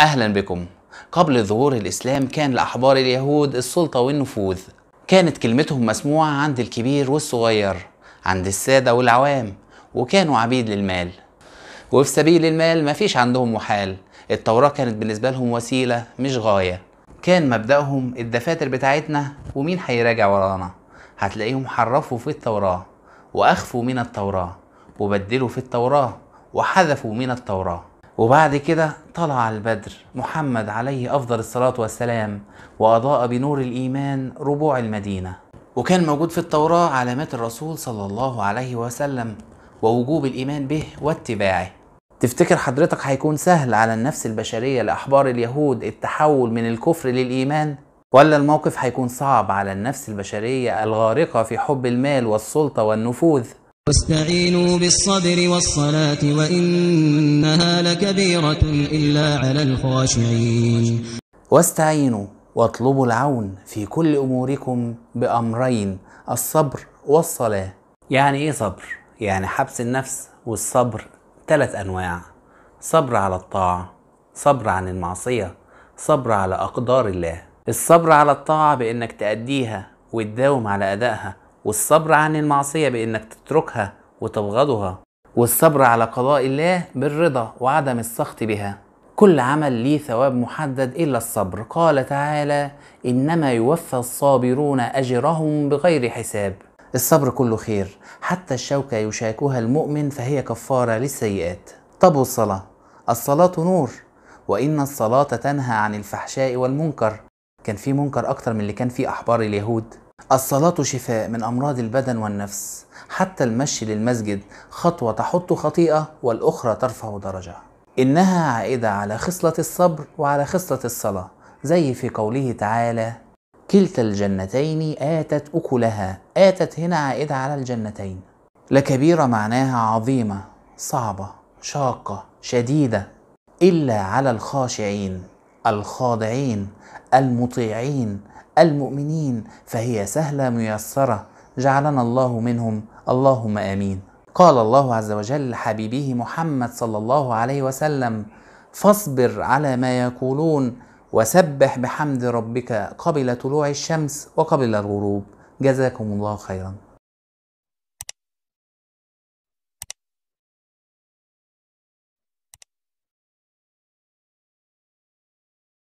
أهلا بكم قبل ظهور الإسلام كان لأحبار اليهود السلطة والنفوذ كانت كلمتهم مسموعة عند الكبير والصغير عند السادة والعوام وكانوا عبيد للمال وفي سبيل المال مفيش عندهم محال التوراة كانت بالنسبة لهم وسيلة مش غاية كان مبدأهم الدفاتر بتاعتنا ومين هيراجع ورانا هتلاقيهم حرفوا في التوراة وأخفوا من التوراة وبدلوا في التوراة وحذفوا من التوراة وبعد كده طلع البدر محمد عليه أفضل الصلاة والسلام وأضاء بنور الإيمان ربوع المدينة وكان موجود في التوراة علامات الرسول صلى الله عليه وسلم ووجوب الإيمان به واتباعه تفتكر حضرتك هيكون سهل على النفس البشرية لأحبار اليهود التحول من الكفر للإيمان؟ ولا الموقف هيكون صعب على النفس البشرية الغارقة في حب المال والسلطة والنفوذ؟ واستعينوا بالصبر والصلاة وإنها لكبيرة إلا على الخاشعين واستعينوا واطلبوا العون في كل أموركم بأمرين الصبر والصلاة يعني إيه صبر؟ يعني حبس النفس والصبر ثلاث أنواع صبر على الطاعة صبر عن المعصية صبر على أقدار الله الصبر على الطاعة بأنك تأديها وتداوم على أدائها والصبر عن المعصية بإنك تتركها وتبغضها والصبر على قضاء الله بالرضا وعدم السخط بها كل عمل ليه ثواب محدد إلا الصبر قال تعالى إنما يوفى الصابرون أجرهم بغير حساب الصبر كله خير حتى الشوكة يشاكها المؤمن فهي كفارة للسيئات طب والصلاة الصلاة نور وإن الصلاة تنهى عن الفحشاء والمنكر كان في منكر أكتر من اللي كان فيه أحبار اليهود الصلاة شفاء من أمراض البدن والنفس حتى المشي للمسجد خطوة تحط خطيئة والأخرى ترفع درجة إنها عائدة على خصلة الصبر وعلى خصلة الصلاة زي في قوله تعالى كلتا الجنتين آتت أكلها آتت هنا عائدة على الجنتين لكبيرة معناها عظيمة صعبة شاقة شديدة إلا على الخاشعين الخاضعين المطيعين المؤمنين فهي سهلة ميسرة جعلنا الله منهم اللهم آمين قال الله عز وجل لحبيبه محمد صلى الله عليه وسلم فاصبر على ما يقولون وسبح بحمد ربك قبل طلوع الشمس وقبل الغروب جزاكم الله خيرا